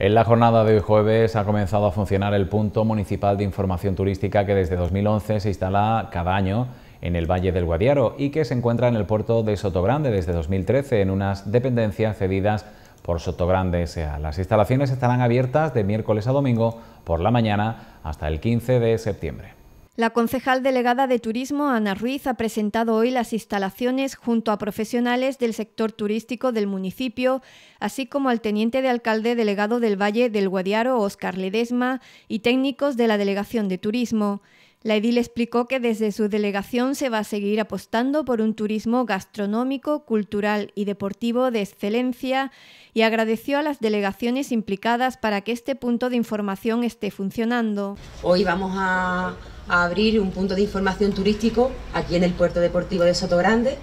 En la jornada de hoy jueves ha comenzado a funcionar el punto municipal de información turística que desde 2011 se instala cada año en el Valle del Guadiaro y que se encuentra en el puerto de Sotogrande desde 2013 en unas dependencias cedidas por Sotogrande S.A. Las instalaciones estarán abiertas de miércoles a domingo por la mañana hasta el 15 de septiembre. La concejal delegada de Turismo, Ana Ruiz, ha presentado hoy las instalaciones junto a profesionales del sector turístico del municipio, así como al teniente de alcalde delegado del Valle del Guadiaro, Óscar Ledesma, y técnicos de la Delegación de Turismo. La edil explicó que desde su delegación se va a seguir apostando por un turismo gastronómico, cultural y deportivo de excelencia y agradeció a las delegaciones implicadas para que este punto de información esté funcionando. Hoy vamos a, abrir un punto de información turístico aquí en el puerto deportivo de Sotogrande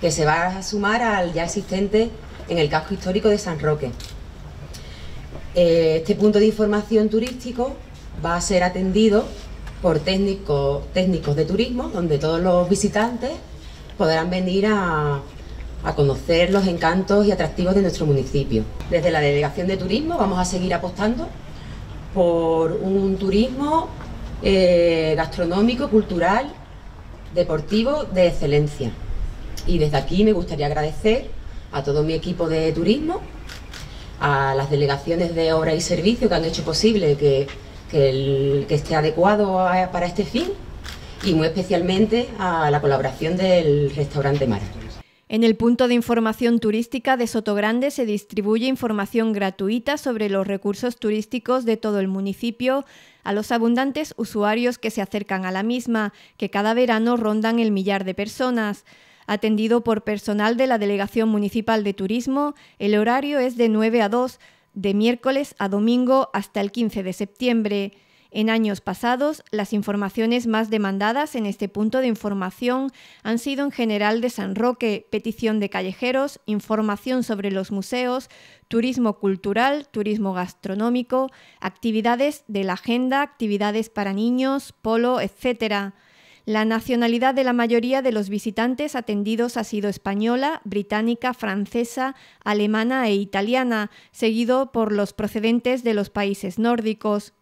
que se va a sumar al ya existente en el casco histórico de San Roque. Eh, este punto de información turístico va a ser atendido por técnicos de turismo, donde todos los visitantes podrán venir a, conocer los encantos y atractivos de nuestro municipio. Desde la Delegación de Turismo vamos a seguir apostando por un turismo eh, gastronómico, cultural, deportivo de excelencia. Y desde aquí me gustaría agradecer a todo mi equipo de turismo, a las delegaciones de obra y servicio que han hecho posible que que, el, esté adecuado para este fin y muy especialmente a la colaboración del restaurante Mara. En el punto de información turística de Sotogrande se distribuye información gratuita sobre los recursos turísticos de todo el municipio a los abundantes usuarios que se acercan a la misma, que cada verano rondan el millar de personas. Atendido por personal de la Delegación Municipal de Turismo, el horario es de 9 a 2, de miércoles a domingo hasta el 15 de septiembre. En años pasados, las informaciones más demandadas en este punto de información han sido en general de San Roque, petición de callejeros, información sobre los museos, turismo cultural, turismo gastronómico, actividades de la agenda, actividades para niños, polo, etc. La nacionalidad de la mayoría de los visitantes atendidos ha sido española, británica, francesa, alemana e italiana, seguido por los procedentes de los países nórdicos.